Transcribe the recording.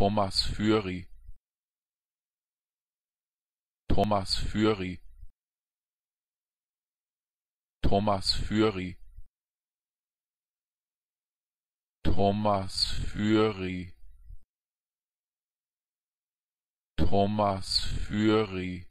Thomas Fury Thomas Fury Thomas Fury Thomas Fury Thomas Fury